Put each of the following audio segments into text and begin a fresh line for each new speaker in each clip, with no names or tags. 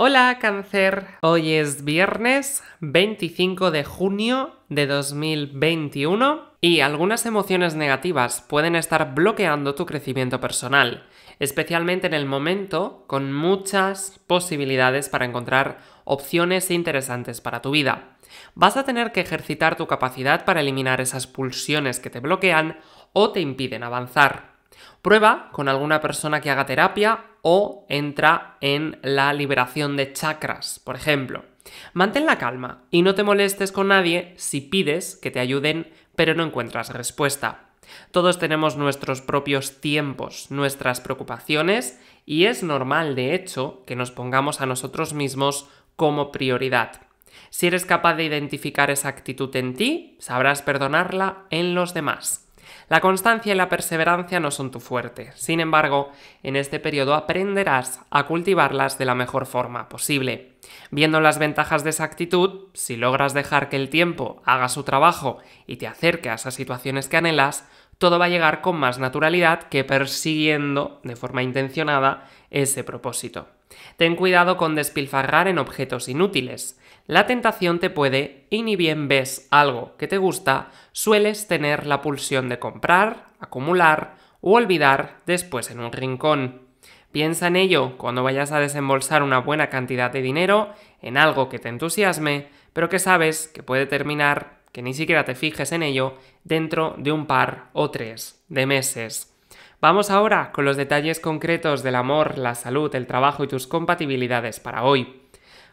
Hola cáncer, hoy es viernes 25 de junio de 2021 y algunas emociones negativas pueden estar bloqueando tu crecimiento personal, especialmente en el momento con muchas posibilidades para encontrar opciones interesantes para tu vida. Vas a tener que ejercitar tu capacidad para eliminar esas pulsiones que te bloquean o te impiden avanzar. Prueba con alguna persona que haga terapia o entra en la liberación de chakras, por ejemplo. Mantén la calma y no te molestes con nadie si pides que te ayuden pero no encuentras respuesta. Todos tenemos nuestros propios tiempos, nuestras preocupaciones y es normal, de hecho, que nos pongamos a nosotros mismos como prioridad. Si eres capaz de identificar esa actitud en ti, sabrás perdonarla en los demás. La constancia y la perseverancia no son tu fuerte. Sin embargo, en este periodo aprenderás a cultivarlas de la mejor forma posible. Viendo las ventajas de esa actitud, si logras dejar que el tiempo haga su trabajo y te acerque a esas situaciones que anhelas, todo va a llegar con más naturalidad que persiguiendo de forma intencionada ese propósito. Ten cuidado con despilfarrar en objetos inútiles. La tentación te puede y ni bien ves algo que te gusta, sueles tener la pulsión de comprar, acumular o olvidar después en un rincón. Piensa en ello cuando vayas a desembolsar una buena cantidad de dinero en algo que te entusiasme, pero que sabes que puede terminar, que ni siquiera te fijes en ello, dentro de un par o tres de meses. Vamos ahora con los detalles concretos del amor, la salud, el trabajo y tus compatibilidades para hoy.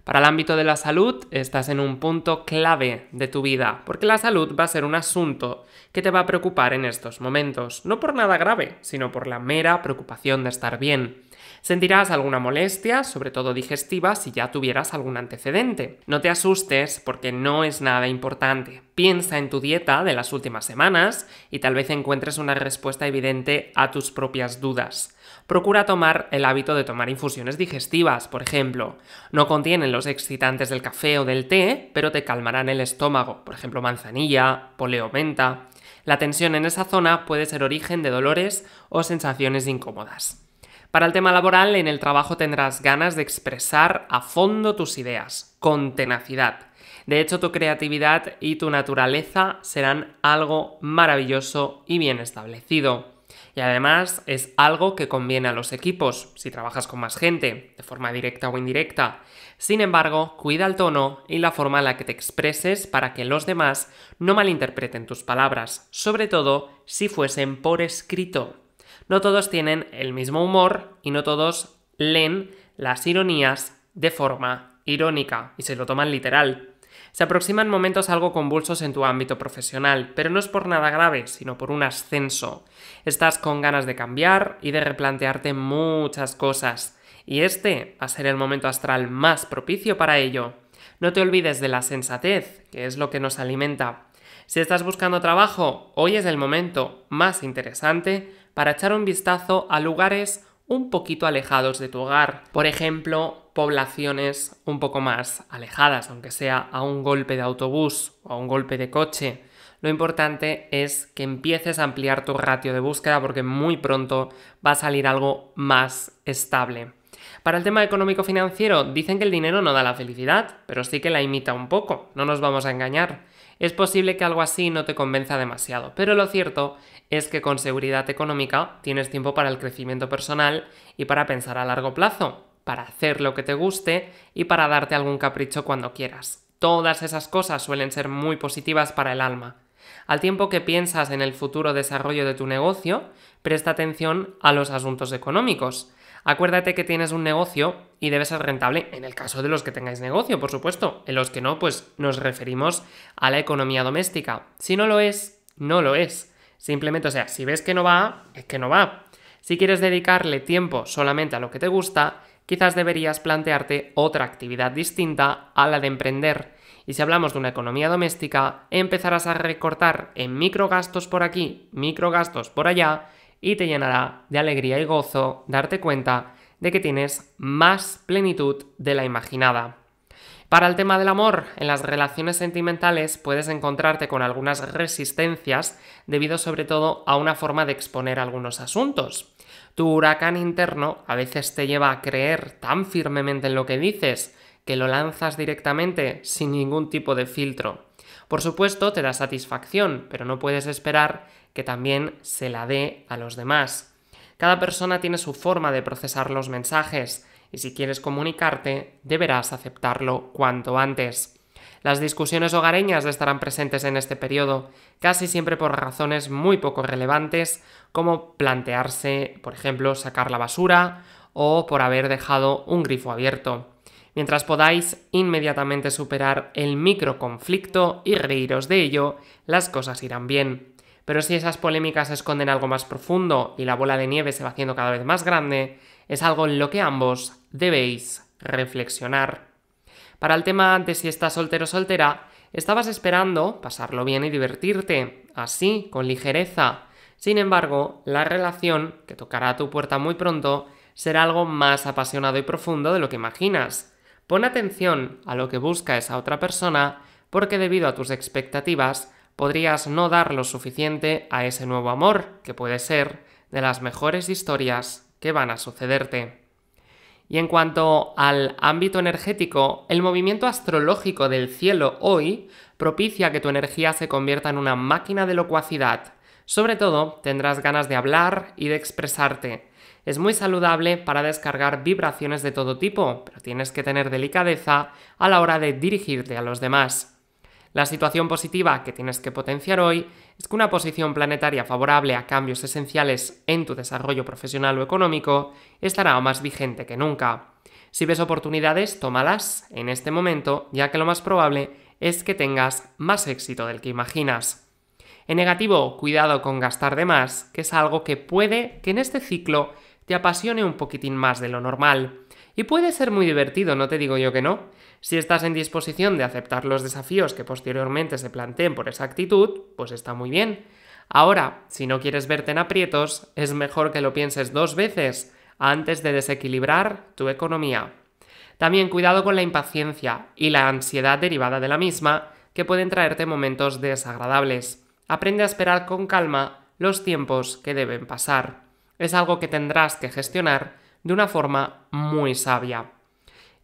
Para el ámbito de la salud, estás en un punto clave de tu vida, porque la salud va a ser un asunto que te va a preocupar en estos momentos, no por nada grave, sino por la mera preocupación de estar bien. Sentirás alguna molestia, sobre todo digestiva, si ya tuvieras algún antecedente. No te asustes porque no es nada importante. Piensa en tu dieta de las últimas semanas y tal vez encuentres una respuesta evidente a tus propias dudas. Procura tomar el hábito de tomar infusiones digestivas, por ejemplo. No contienen los excitantes del café o del té, pero te calmarán el estómago, por ejemplo manzanilla, poleo menta. La tensión en esa zona puede ser origen de dolores o sensaciones incómodas. Para el tema laboral, en el trabajo tendrás ganas de expresar a fondo tus ideas, con tenacidad. De hecho, tu creatividad y tu naturaleza serán algo maravilloso y bien establecido. Y además es algo que conviene a los equipos si trabajas con más gente, de forma directa o indirecta. Sin embargo, cuida el tono y la forma en la que te expreses para que los demás no malinterpreten tus palabras, sobre todo si fuesen por escrito. No todos tienen el mismo humor y no todos leen las ironías de forma irónica y se lo toman literal. Se aproximan momentos algo convulsos en tu ámbito profesional, pero no es por nada grave, sino por un ascenso. Estás con ganas de cambiar y de replantearte muchas cosas, y este va a ser el momento astral más propicio para ello. No te olvides de la sensatez, que es lo que nos alimenta. Si estás buscando trabajo, hoy es el momento más interesante para echar un vistazo a lugares un poquito alejados de tu hogar. Por ejemplo, poblaciones un poco más alejadas, aunque sea a un golpe de autobús o a un golpe de coche. Lo importante es que empieces a ampliar tu ratio de búsqueda porque muy pronto va a salir algo más estable. Para el tema económico-financiero, dicen que el dinero no da la felicidad, pero sí que la imita un poco, no nos vamos a engañar. Es posible que algo así no te convenza demasiado, pero lo cierto es que con seguridad económica tienes tiempo para el crecimiento personal y para pensar a largo plazo, para hacer lo que te guste y para darte algún capricho cuando quieras. Todas esas cosas suelen ser muy positivas para el alma. Al tiempo que piensas en el futuro desarrollo de tu negocio, presta atención a los asuntos económicos. Acuérdate que tienes un negocio y debe ser rentable en el caso de los que tengáis negocio, por supuesto. En los que no, pues nos referimos a la economía doméstica. Si no lo es, no lo es. Simplemente, o sea, si ves que no va, es que no va. Si quieres dedicarle tiempo solamente a lo que te gusta, quizás deberías plantearte otra actividad distinta a la de emprender. Y si hablamos de una economía doméstica, empezarás a recortar en microgastos por aquí, microgastos por allá, y te llenará de alegría y gozo darte cuenta de que tienes más plenitud de la imaginada. Para el tema del amor, en las relaciones sentimentales puedes encontrarte con algunas resistencias debido sobre todo a una forma de exponer algunos asuntos. Tu huracán interno a veces te lleva a creer tan firmemente en lo que dices que lo lanzas directamente sin ningún tipo de filtro. Por supuesto, te da satisfacción, pero no puedes esperar que también se la dé a los demás. Cada persona tiene su forma de procesar los mensajes, y si quieres comunicarte, deberás aceptarlo cuanto antes. Las discusiones hogareñas estarán presentes en este periodo, casi siempre por razones muy poco relevantes, como plantearse, por ejemplo, sacar la basura o por haber dejado un grifo abierto. Mientras podáis inmediatamente superar el microconflicto y reíros de ello, las cosas irán bien. Pero si esas polémicas esconden algo más profundo y la bola de nieve se va haciendo cada vez más grande, es algo en lo que ambos debéis reflexionar. Para el tema de si estás soltero o soltera, estabas esperando pasarlo bien y divertirte, así, con ligereza. Sin embargo, la relación, que tocará a tu puerta muy pronto, será algo más apasionado y profundo de lo que imaginas. Pon atención a lo que busca esa otra persona, porque debido a tus expectativas podrías no dar lo suficiente a ese nuevo amor, que puede ser de las mejores historias que van a sucederte. Y en cuanto al ámbito energético, el movimiento astrológico del cielo hoy propicia que tu energía se convierta en una máquina de locuacidad. Sobre todo, tendrás ganas de hablar y de expresarte. Es muy saludable para descargar vibraciones de todo tipo, pero tienes que tener delicadeza a la hora de dirigirte a los demás. La situación positiva que tienes que potenciar hoy es que una posición planetaria favorable a cambios esenciales en tu desarrollo profesional o económico estará más vigente que nunca. Si ves oportunidades, tómalas en este momento, ya que lo más probable es que tengas más éxito del que imaginas. En negativo, cuidado con gastar de más, que es algo que puede que en este ciclo te apasione un poquitín más de lo normal. Y puede ser muy divertido, no te digo yo que no, si estás en disposición de aceptar los desafíos que posteriormente se planteen por esa actitud, pues está muy bien. Ahora, si no quieres verte en aprietos, es mejor que lo pienses dos veces antes de desequilibrar tu economía. También cuidado con la impaciencia y la ansiedad derivada de la misma, que pueden traerte momentos desagradables. Aprende a esperar con calma los tiempos que deben pasar. Es algo que tendrás que gestionar de una forma muy sabia.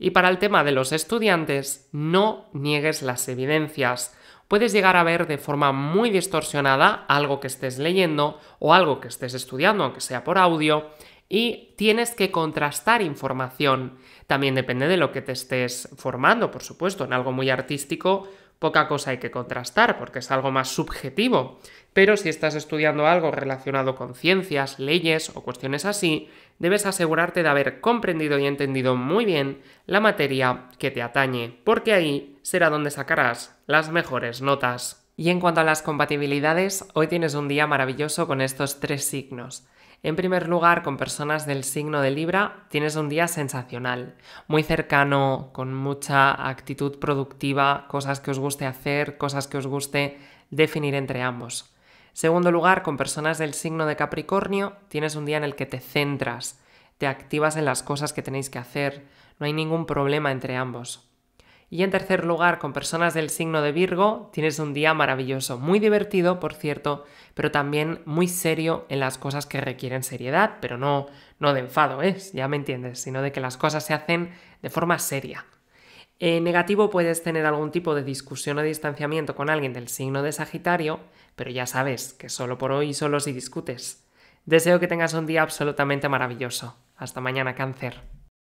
Y para el tema de los estudiantes, no niegues las evidencias. Puedes llegar a ver de forma muy distorsionada algo que estés leyendo o algo que estés estudiando, aunque sea por audio, y tienes que contrastar información. También depende de lo que te estés formando, por supuesto, en algo muy artístico, poca cosa hay que contrastar porque es algo más subjetivo. Pero si estás estudiando algo relacionado con ciencias, leyes o cuestiones así, debes asegurarte de haber comprendido y entendido muy bien la materia que te atañe, porque ahí será donde sacarás las mejores notas. Y en cuanto a las compatibilidades, hoy tienes un día maravilloso con estos tres signos. En primer lugar, con personas del signo de Libra, tienes un día sensacional, muy cercano, con mucha actitud productiva, cosas que os guste hacer, cosas que os guste definir entre ambos. Segundo lugar, con personas del signo de Capricornio, tienes un día en el que te centras, te activas en las cosas que tenéis que hacer, no hay ningún problema entre ambos. Y en tercer lugar, con personas del signo de Virgo, tienes un día maravilloso, muy divertido, por cierto, pero también muy serio en las cosas que requieren seriedad, pero no, no de enfado, es, ya me entiendes, sino de que las cosas se hacen de forma seria. En eh, negativo puedes tener algún tipo de discusión o distanciamiento con alguien del signo de Sagitario, pero ya sabes que solo por hoy solo si discutes. Deseo que tengas un día absolutamente maravilloso. Hasta mañana, cáncer.